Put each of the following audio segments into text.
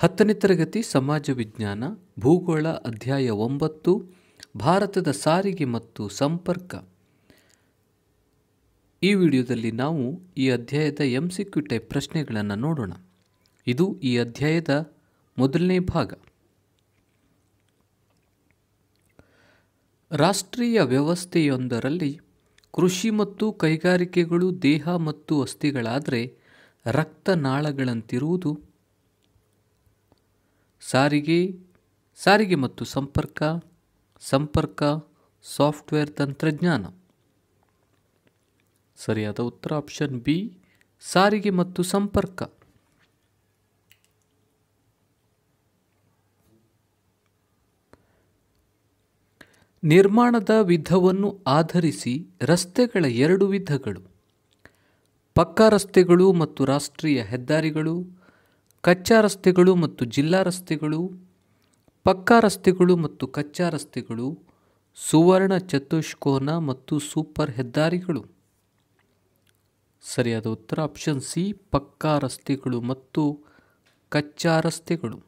ಹತ್ತನೇ ತರಗತಿ ಸಮಾಜ ವಿಜ್ಞಾನ ಭೂಗೋಳ ಅಧ್ಯಾಯ ಒಂಬತ್ತು ಭಾರತದ ಸಾರಿಗೆ ಮತ್ತು ಸಂಪರ್ಕ ಈ ವಿಡಿಯೋದಲ್ಲಿ ನಾವು ಈ ಅಧ್ಯಾಯದ ಎಂ ಸಿ ಪ್ರಶ್ನೆಗಳನ್ನು ನೋಡೋಣ ಇದು ಈ ಅಧ್ಯಾಯದ ಮೊದಲನೇ ಭಾಗ ರಾಷ್ಟ್ರೀಯ ವ್ಯವಸ್ಥೆಯೊಂದರಲ್ಲಿ ಕೃಷಿ ಮತ್ತು ಕೈಗಾರಿಕೆಗಳು ದೇಹ ಮತ್ತು ಅಸ್ಥಿಗಳಾದರೆ ರಕ್ತನಾಳಗಳಂತಿರುವುದು ಸಾರಿಗೆ ಸಾರಿಗೆ ಮತ್ತು ಸಂಪರ್ಕ ಸಂಪರ್ಕ ಸಾಫ್ಟ್ವೇರ್ ತಂತ್ರಜ್ಞಾನ ಸರಿಯಾದ ಉತ್ತರ ಆಪ್ಷನ್ ಬಿ ಸಾರಿಗೆ ಮತ್ತು ಸಂಪರ್ಕ ನಿರ್ಮಾಣದ ವಿಧವನ್ನು ಆಧರಿಸಿ ರಸ್ತೆಗಳ ಎರಡು ವಿಧಗಳು ಪಕ್ಕಾ ರಸ್ತೆಗಳು ಮತ್ತು ರಾಷ್ಟ್ರೀಯ ಹೆದ್ದಾರಿಗಳು ಕಚ್ಚಾ ರಸ್ತೆಗಳು ಮತ್ತು ಜಿಲ್ಲಾ ರಸ್ತೆಗಳು ಪಕ್ಕಾ ರಸ್ತೆಗಳು ಮತ್ತು ಕಚ್ಚಾ ರಸ್ತೆಗಳು ಸುವರ್ಣ ಚತುಷ್ಕೋನ ಮತ್ತು ಸೂಪರ್ ಹೆದ್ದಾರಿಗಳು ಸರಿಯಾದ ಉತ್ತರ ಆಪ್ಷನ್ ಸಿ ಪಕ್ಕಾ ರಸ್ತೆಗಳು ಮತ್ತು ಕಚ್ಚಾ ರಸ್ತೆಗಳು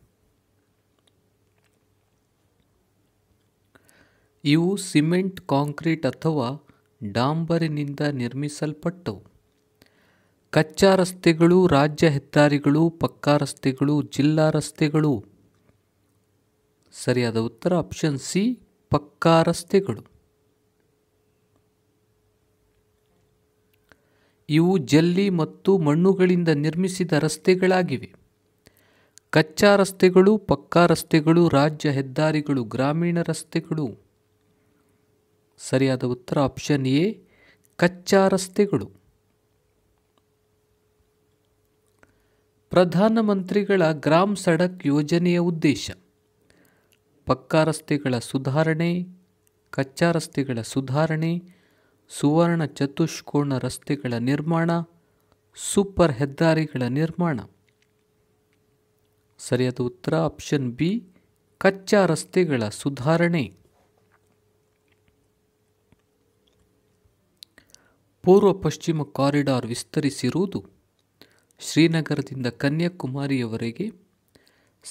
ಇವು ಸಿಮೆಂಟ್ ಕಾಂಕ್ರೀಟ್ ಅಥವಾ ಡಾಂಬರಿನಿಂದ ನಿರ್ಮಿಸಲ್ಪಟ್ಟವು ಕಚ್ಚಾ ರಸ್ತೆಗಳು ರಾಜ್ಯ ಹೆದ್ದಾರಿಗಳು ಪಕ್ಕಾ ರಸ್ತೆಗಳು ಜಿಲ್ಲಾ ರಸ್ತೆಗಳು ಸರಿಯಾದ ಉತ್ತರ ಆಪ್ಷನ್ ಸಿ ಪಕ್ಕಾ ರಸ್ತೆಗಳು ಇವು ಜಲ್ಲಿ ಮತ್ತು ಮಣ್ಣುಗಳಿಂದ ನಿರ್ಮಿಸಿದ ರಸ್ತೆಗಳಾಗಿವೆ ಕಚ್ಚಾ ರಸ್ತೆಗಳು ಪಕ್ಕಾ ರಸ್ತೆಗಳು ರಾಜ್ಯ ಹೆದ್ದಾರಿಗಳು ಗ್ರಾಮೀಣ ರಸ್ತೆಗಳು ಸರಿಯಾದ ಉತ್ತರ ಆಪ್ಷನ್ ಎ ಕಚ್ಚಾ ರಸ್ತೆಗಳು ಪ್ರಧಾನಮಂತ್ರಿಗಳ ಗ್ರಾಮ್ ಸಡಕ್ ಯೋಜನೆಯ ಉದ್ದೇಶ ಪಕ್ಕಾ ರಸ್ತೆಗಳ ಸುಧಾರಣೆ ಕಚ್ಚಾ ರಸ್ತೆಗಳ ಸುಧಾರಣೆ ಸುವರ್ಣ ಚತುಷ್ಕೋಣ ರಸ್ತೆಗಳ ನಿರ್ಮಾಣ ಸೂಪರ್ ಹೆದ್ದಾರಿಗಳ ನಿರ್ಮಾಣ ಸರಿಯಾದ ಉತ್ತರ ಆಪ್ಷನ್ ಬಿ ಕಚ್ಚಾ ರಸ್ತೆಗಳ ಸುಧಾರಣೆ ಪೂರ್ವ ಪಶ್ಚಿಮ ಕಾರಿಡಾರ್ ವಿಸ್ತರಿಸಿರುವುದು ಶ್ರೀನಗರದಿಂದ ಕನ್ಯಾಕುಮಾರಿಯವರೆಗೆ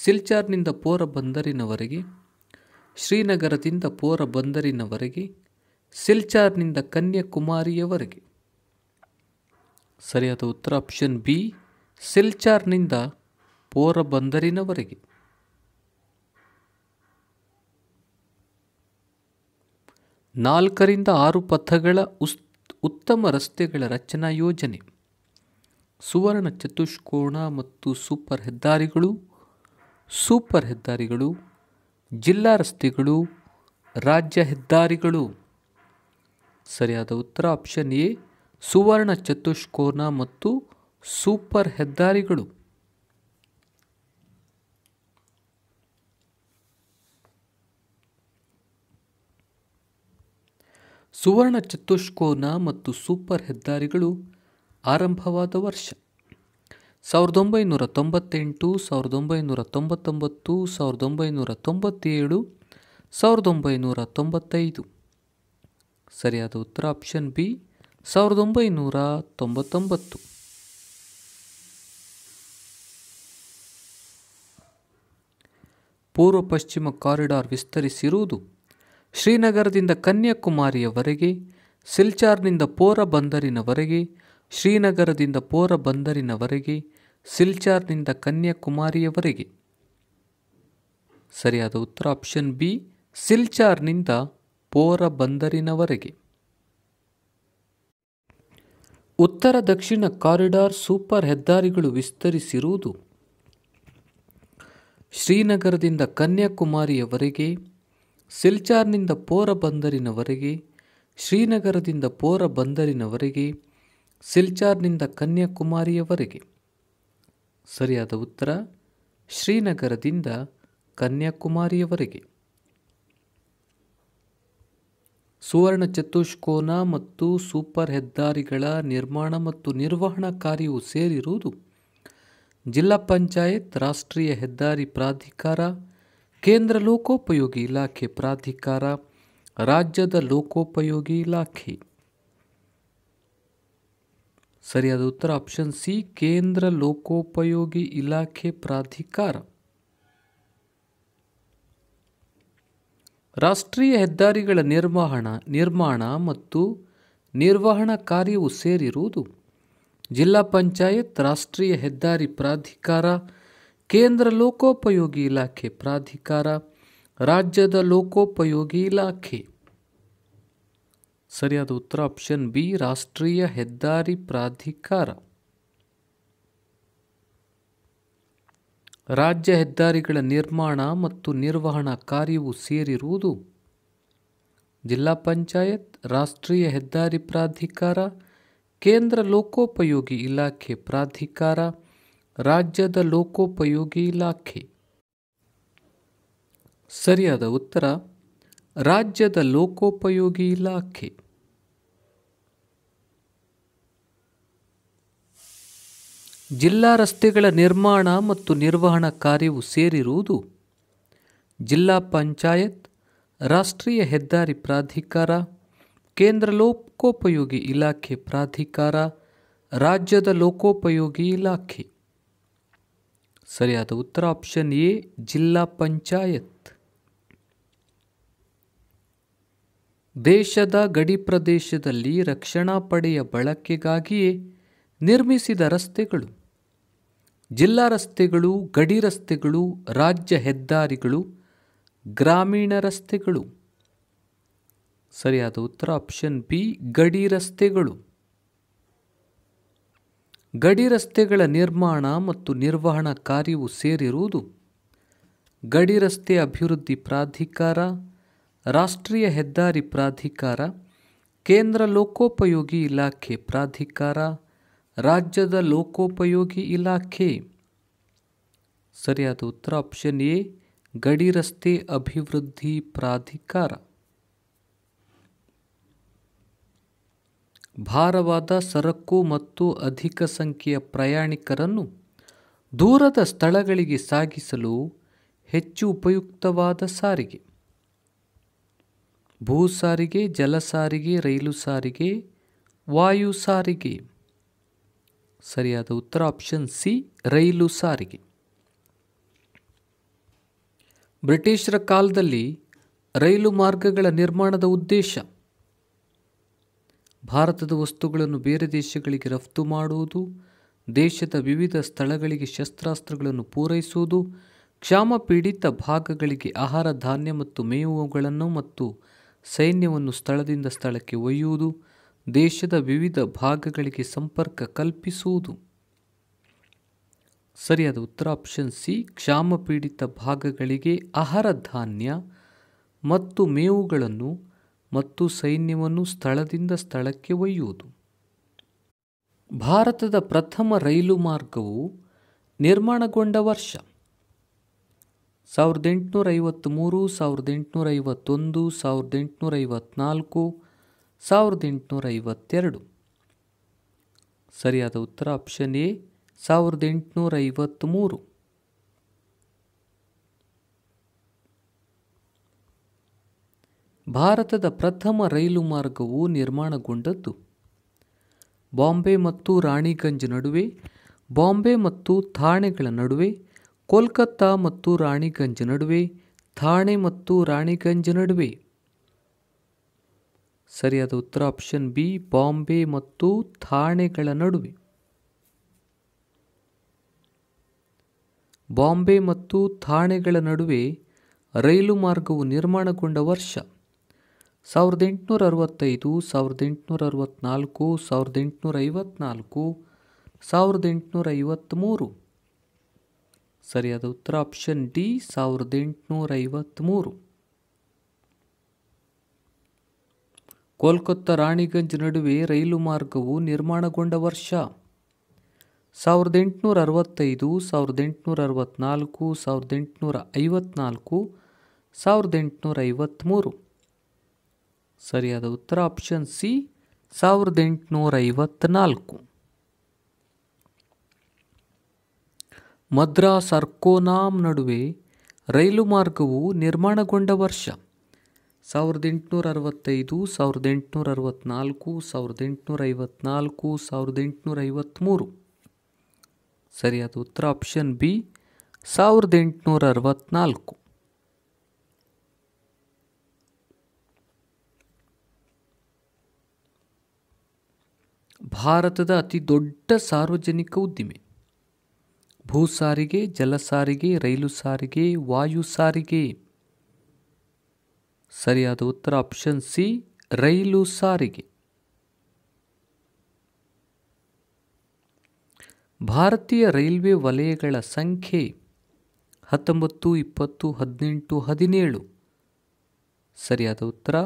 ಸಿಲ್ಚಾರ್ನಿಂದ ಪೋರ ಬಂದರಿನವರೆಗೆ ಶ್ರೀನಗರದಿಂದ ಪೋರ ಬಂದರಿನವರೆಗೆ ಸಿಲ್ಚಾರ್ನಿಂದ ಕನ್ಯಾಕುಮಾರಿಯವರೆಗೆ ಸರಿಯಾದ ಉತ್ತರ ಆಪ್ಷನ್ ಬಿ ಸಿಲ್ಚಾರ್ನಿಂದ ಪೋರ ಬಂದರಿನವರೆಗೆ ನಾಲ್ಕರಿಂದ ಆರು ಪಥಗಳ ಉಸ್ ಉತ್ತಮ ರಸ್ತೆಗಳ ರಚನಾ ಯೋಜನೆ ಸುವರ್ಣ ಚತುಷ್ಕೋಣ ಮತ್ತು ಸೂಪರ್ ಹೆದ್ದಾರಿಗಳು ಸೂಪರ್ ಹೆದ್ದಾರಿಗಳು ಜಿಲ್ಲಾ ರಸ್ತೆಗಳು ರಾಜ್ಯ ಹೆದ್ದಾರಿಗಳು ಸರಿಯಾದ ಉತ್ತರ ಆಪ್ಷನ್ ಎ ಸುವರ್ಣ ಚತುಷ್ಕೋನ ಮತ್ತು ಸೂಪರ್ ಹೆದ್ದಾರಿಗಳು ಸುವರ್ಣ ಚತುಷ್ಕೋನ ಮತ್ತು ಸೂಪರ್ ಹೆದ್ದಾರಿಗಳು ಆರಂಭವಾದ ವರ್ಷ ಸಾವಿರದ ಒಂಬೈನೂರ ತೊಂಬತ್ತೆಂಟು ಸಾವಿರದ ಒಂಬೈನೂರ ತೊಂಬತ್ತೊಂಬತ್ತು ಸಾವಿರದ ಒಂಬೈನೂರ ತೊಂಬತ್ತೇಳು ಸಾವಿರದ ಒಂಬೈನೂರ ತೊಂಬತ್ತೈದು ಸರಿಯಾದ ಉತ್ತರ ಆಪ್ಷನ್ ಬಿ ಸಾವಿರದ ಒಂಬೈನೂರ ತೊಂಬತ್ತೊಂಬತ್ತು ಪೂರ್ವ ಪಶ್ಚಿಮ ಕಾರಿಡಾರ್ ವಿಸ್ತರಿಸಿರುವುದು ಶ್ರೀನಗರದಿಂದ ಕನ್ಯಾಕುಮಾರಿಯವರೆಗೆ ಸಿಲ್ಚಾರ್ನಿಂದ ಪೋರ ಬಂದರಿನವರೆಗೆ ಶ್ರೀನಗರದಿಂದ ಪೋರಬಂದರಿನವರೆಗೆ ಸಿಲ್ಚಾರ್ನಿಂದ ಕನ್ಯಾಕುಮಾರಿಯವರೆಗೆ ಸರಿಯಾದ ಉತ್ತರ ಆಪ್ಷನ್ ಬಿ ಸಿಲ್ಚಾರ್ನಿಂದ ಪೋರಬಂದರಿನವರೆಗೆ ಉತ್ತರ ದಕ್ಷಿಣ ಕಾರಿಡಾರ್ ಸೂಪರ್ ಹೆದ್ದಾರಿಗಳು ವಿಸ್ತರಿಸಿರುವುದು ಶ್ರೀನಗರದಿಂದ ಕನ್ಯಾಕುಮಾರಿಯವರೆಗೆ ಸಿಲ್ಚಾರ್ನಿಂದ ಪೋರಬಂದರಿನವರೆಗೆ ಶ್ರೀನಗರದಿಂದ ಪೋರಬಂದರಿನವರೆಗೆ ಸಿಲ್ಚಾರ್ನಿಂದ ಕನ್ಯಾಕುಮಾರಿಯವರೆಗೆ ಸರಿಯಾದ ಉತ್ತರ ಶ್ರೀನಗರದಿಂದ ಕನ್ಯಾಕುಮಾರಿಯವರೆಗೆ ಸುವರ್ಣ ಚತುಷ್ಕೋನ ಮತ್ತು ಸೂಪರ್ ಹೆದ್ದಾರಿಗಳ ನಿರ್ಮಾಣ ಮತ್ತು ನಿರ್ವಹಣಾ ಕಾರ್ಯವು ಸೇರಿರುವುದು ಜಿಲ್ಲಾ ಪಂಚಾಯತ್ ರಾಷ್ಟ್ರೀಯ ಹೆದ್ದಾರಿ ಪ್ರಾಧಿಕಾರ ಕೇಂದ್ರ ಲೋಕೋಪಯೋಗಿ ಇಲಾಖೆ ಪ್ರಾಧಿಕಾರ ರಾಜ್ಯದ ಲೋಕೋಪಯೋಗಿ ಇಲಾಖೆ ಸರಿಯಾದ ಉತ್ತರ ಆಪ್ಷನ್ ಸಿ ಕೇಂದ್ರ ಲೋಕೋಪಯೋಗಿ ಇಲಾಖೆ ಪ್ರಾಧಿಕಾರ ರಾಷ್ಟ್ರೀಯ ಹೆದ್ದಾರಿಗಳ ನಿರ್ವಹಣಾ ನಿರ್ಮಾಣ ಮತ್ತು ನಿರ್ವಹಣಾ ಕಾರ್ಯವು ಸೇರಿರುವುದು ಜಿಲ್ಲಾ ಪಂಚಾಯತ್ ರಾಷ್ಟ್ರೀಯ ಹೆದ್ದಾರಿ ಪ್ರಾಧಿಕಾರ ಕೇಂದ್ರ ಲೋಕೋಪಯೋಗಿ ಇಲಾಖೆ ಪ್ರಾಧಿಕಾರ ರಾಜ್ಯದ ಲೋಕೋಪಯೋಗಿ ಇಲಾಖೆ ಸರಿಯಾದ ಉತ್ತರ ಆಪ್ಷನ್ ಬಿ ರಾಷ್ಟ್ರೀಯ ಹೆದ್ದಾರಿ ಪ್ರಾಧಿಕಾರ ರಾಜ್ಯ ಹೆದ್ದಾರಿಗಳ ನಿರ್ಮಾಣ ಮತ್ತು ನಿರ್ವಹಣಾ ಕಾರ್ಯವು ಸೇರಿರುವುದು ಜಿಲ್ಲಾ ಪಂಚಾಯತ್ ರಾಷ್ಟ್ರೀಯ ಹೆದ್ದಾರಿ ಪ್ರಾಧಿಕಾರ ಕೇಂದ್ರ ಲೋಕೋಪಯೋಗಿ ಇಲಾಖೆ ಪ್ರಾಧಿಕಾರ ರಾಜ್ಯದ ಲೋಕೋಪಯೋಗಿ ಇಲಾಖೆ ಸರಿಯಾದ ಉತ್ತರ ರಾಜ್ಯದ ಲೋಕೋಪಯೋಗಿ ಇಲಾಖೆ ಜಿಲ್ಲಾ ರಸ್ತೆಗಳ ನಿರ್ಮಾಣ ಮತ್ತು ನಿರ್ವಹಣಾ ಕಾರ್ಯವು ಸೇರಿರುವುದು ಜಿಲ್ಲಾ ಪಂಚಾಯತ್ ರಾಷ್ಟ್ರೀಯ ಹೆದ್ದಾರಿ ಪ್ರಾಧಿಕಾರ ಕೇಂದ್ರ ಲೋಕೋಪಯೋಗಿ ಇಲಾಖೆ ಪ್ರಾಧಿಕಾರ ರಾಜ್ಯದ ಲೋಕೋಪಯೋಗಿ ಇಲಾಖೆ ಸರಿಯಾದ ಉತ್ತರ ಆಪ್ಷನ್ ಎ ಜಿಲ್ಲಾ ಪಂಚಾಯತ್ ದೇಶದ ಗಡಿ ಪ್ರದೇಶದಲ್ಲಿ ರಕ್ಷಣಾ ಪಡೆಯ ಬಳಕೆಗಾಗಿಯೇ ನಿರ್ಮಿಸಿದ ರಸ್ತೆಗಳು ಜಿಲ್ಲಾ ರಸ್ತೆಗಳು ಗಡಿ ರಸ್ತೆಗಳು ರಾಜ್ಯ ಹೆದ್ದಾರಿಗಳು ಗ್ರಾಮೀಣ ರಸ್ತೆಗಳು ಸರಿಯಾದ ಉತ್ತರ ಆಪ್ಷನ್ ಬಿ ಗಡಿ ರಸ್ತೆಗಳು ಗಡಿ ರಸ್ತೆಗಳ ನಿರ್ಮಾಣ ಮತ್ತು ನಿರ್ವಹಣಾ ಕಾರ್ಯವು ಸೇರಿರುವುದು ಗಡಿ ರಸ್ತೆ ಅಭಿವೃದ್ಧಿ ಪ್ರಾಧಿಕಾರ ರಾಷ್ಟ್ರೀಯ ಹೆದ್ದಾರಿ ಪ್ರಾಧಿಕಾರ ಕೇಂದ್ರ ಲೋಕೋಪಯೋಗಿ ಇಲಾಖೆ ಪ್ರಾಧಿಕಾರ ರಾಜ್ಯದ ಲೋಕೋಪಯೋಗಿ ಇಲಾಖೆ ಸರಿಯಾದ ಉತ್ತರ ಆಪ್ಷನ್ ಎ ಗಡಿ ರಸ್ತೆ ಅಭಿವೃದ್ಧಿ ಪ್ರಾಧಿಕಾರ ಭಾರವಾದ ಸರಕು ಮತ್ತು ಅಧಿಕ ಸಂಖ್ಯೆಯ ಪ್ರಯಾಣಿಕರನ್ನು ದೂರದ ಸ್ಥಳಗಳಿಗೆ ಸಾಗಿಸಲು ಹೆಚ್ಚು ಉಪಯುಕ್ತವಾದ ಸಾರಿಗೆ ಭೂ ಸಾರಿಗೆ ಜಲ ಸಾರಿಗೆ ರೈಲು ಸಾರಿಗೆ ವಾಯು ಸಾರಿಗೆ ಸರಿಯಾದ ಉತ್ತರ ಆಪ್ಷನ್ ಸಿ ರೈಲು ಸಾರಿಗೆ ಬ್ರಿಟಿಷರ ಕಾಲದಲ್ಲಿ ರೈಲು ಮಾರ್ಗಗಳ ನಿರ್ಮಾಣದ ಉದ್ದೇಶ ಭಾರತದ ವಸ್ತುಗಳನ್ನು ಬೇರೆ ದೇಶಗಳಿಗೆ ರಫ್ತು ಮಾಡುವುದು ದೇಶದ ವಿವಿಧ ಸ್ಥಳಗಳಿಗೆ ಶಸ್ತ್ರಾಸ್ತ್ರಗಳನ್ನು ಪೂರೈಸುವುದು ಕ್ಷಾಮ ಪೀಡಿತ ಭಾಗಗಳಿಗೆ ಆಹಾರ ಧಾನ್ಯ ಮತ್ತು ಮೇವುಗಳನ್ನು ಮತ್ತು ಸೈನ್ಯವನ್ನು ಸ್ಥಳದಿಂದ ಸ್ಥಳಕ್ಕೆ ಒಯ್ಯುವುದು ದೇಶದ ವಿವಿಧ ಭಾಗಗಳಿಗೆ ಸಂಪರ್ಕ ಕಲ್ಪಿಸುವುದು ಸರಿಯಾದ ಉತ್ತರ ಆಪ್ಷನ್ ಸಿ ಕ್ಷಾಮ ಪೀಡಿತ ಭಾಗಗಳಿಗೆ ಆಹಾರ ಧಾನ್ಯ ಮತ್ತು ಮೇವುಗಳನ್ನು ಮತ್ತು ಸೈನ್ಯವನ್ನು ಸ್ಥಳದಿಂದ ಸ್ಥಳಕ್ಕೆ ಒಯ್ಯುವುದು ಭಾರತದ ಪ್ರಥಮ ರೈಲು ಮಾರ್ಗವು ನಿರ್ಮಾಣಗೊಂಡ ವರ್ಷ ಸಾವಿರದ ಎಂಟುನೂರ ಐವತ್ತ್ಮೂರು ಸಾವಿರದ ಎಂಟುನೂರ ಐವತ್ತೊಂದು ಸಾವಿರದ ಎಂಟುನೂರ ಐವತ್ನಾಲ್ಕು ಸಾವಿರದ ಎಂಟುನೂರ ಐವತ್ತೆರಡು ಸರಿಯಾದ ಉತ್ತರ ಆಪ್ಷನ್ ಎ ಸಾವಿರದ ಎಂಟುನೂರ ಐವತ್ತ್ಮೂರು ಭಾರತದ ಪ್ರಥಮ ರೈಲು ಮಾರ್ಗವು ನಿರ್ಮಾಣಗೊಂಡದ್ದು ಬಾಂಬೆ ಮತ್ತು ರಾಣಿಗಂಜ್ ನಡುವೆ ಬಾಂಬೆ ಮತ್ತು ಥಾಣೆಗಳ ನಡುವೆ ಕೋಲ್ಕತ್ತಾ ಮತ್ತು ರಾಣಿಗಂಜ್ ನಡುವೆ ಥಾಣೆ ಮತ್ತು ರಾಣಿಗಂಜ್ ನಡುವೆ ಸರಿಯಾದ ಉತ್ತರ ಆಪ್ಷನ್ ಬಿ ಬಾಂಬೆ ಮತ್ತು ಥಾಣೆಗಳ ನಡುವೆ ಬಾಂಬೆ ಮತ್ತು ಥಾಣೆಗಳ ನಡುವೆ ರೈಲು ಮಾರ್ಗವು ನಿರ್ಮಾಣಗೊಂಡ ವರ್ಷ ಸಾವಿರದ ಎಂಟುನೂರ ಅರವತ್ತೈದು ಸಾವಿರದ ಎಂಟುನೂರ ಅರವತ್ತ್ನಾಲ್ಕು ಸಾವಿರದ ಎಂಟುನೂರ ಐವತ್ತ್ನಾಲ್ಕು ಸಾವಿರದ ಎಂಟುನೂರ ಐವತ್ತ್ಮೂರು ಸರಿಯಾದ ಉತ್ತರ ಆಪ್ಷನ್ ಡಿ ಸಾವಿರದ ಎಂಟುನೂರ ಐವತ್ತ್ಮೂರು ಕೋಲ್ಕತ್ತಾ ರಾಣಿಗಂಜ್ ನಡುವೆ ರೈಲು ಮಾರ್ಗವು ನಿರ್ಮಾಣಗೊಂಡ ವರ್ಷ ಸಾವಿರದ ಎಂಟುನೂರ ಅರವತ್ತೈದು ಸಾವಿರದ ಎಂಟುನೂರ ಅರವತ್ತ್ನಾಲ್ಕು ಸಾವಿರದ ಎಂಟುನೂರ ಐವತ್ನಾಲ್ಕು ಸಾವಿರದ ಎಂಟುನೂರ ಐವತ್ತ್ಮೂರು ಸರಿಯಾದ ಉತ್ತರ ಆಪ್ಷನ್ ಸಿ ಸಾವಿರದ ಎಂಟುನೂರ ಐವತ್ತ್ನಾಲ್ಕು ಮದ್ರಾಸ್ ಅರ್ಕೋನಾಂ ನಡುವೆ ರೈಲು ಮಾರ್ಗವು ನಿರ್ಮಾಣಗೊಂಡ ವರ್ಷ ಸಾವಿರದ ಎಂಟುನೂರ ಅರವತ್ತೈದು ಸಾವಿರದ ಎಂಟುನೂರ ಅರವತ್ತ್ನಾಲ್ಕು ಸಾವಿರದ ಎಂಟುನೂರ ಐವತ್ನಾಲ್ಕು ಸಾವಿರದ ಎಂಟುನೂರ ಐವತ್ತ್ಮೂರು ಸರಿಯಾದ ಉತ್ತರ ಆಪ್ಷನ್ ಬಿ ಸಾವಿರದ ಎಂಟುನೂರ ಅರವತ್ತ್ನಾಲ್ಕು ಭಾರತದ ಅತಿ ದೊಡ್ಡ ಸಾರ್ವಜನಿಕ ಉದ್ದಿಮೆ ಭೂ ಸಾರಿಗೆ ಜಲ ಸಾರಿಗೆ ರೈಲು ಸಾರಿಗೆ ವಾಯು ಸಾರಿಗೆ ಸರಿಯಾದ ಉತ್ತರ ಆಪ್ಷನ್ ಸಿ ರೈಲು ಸಾರಿಗೆ ಭಾರತೀಯ ರೈಲ್ವೆ ವಲಯಗಳ ಸಂಖ್ಯೆ ಹತ್ತೊಂಬತ್ತು ಇಪ್ಪತ್ತು ಹದಿನೆಂಟು ಹದಿನೇಳು ಸರಿಯಾದ ಉತ್ತರ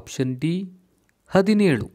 ಆಪ್ಷನ್ ಡಿ ಹದಿನೇಳು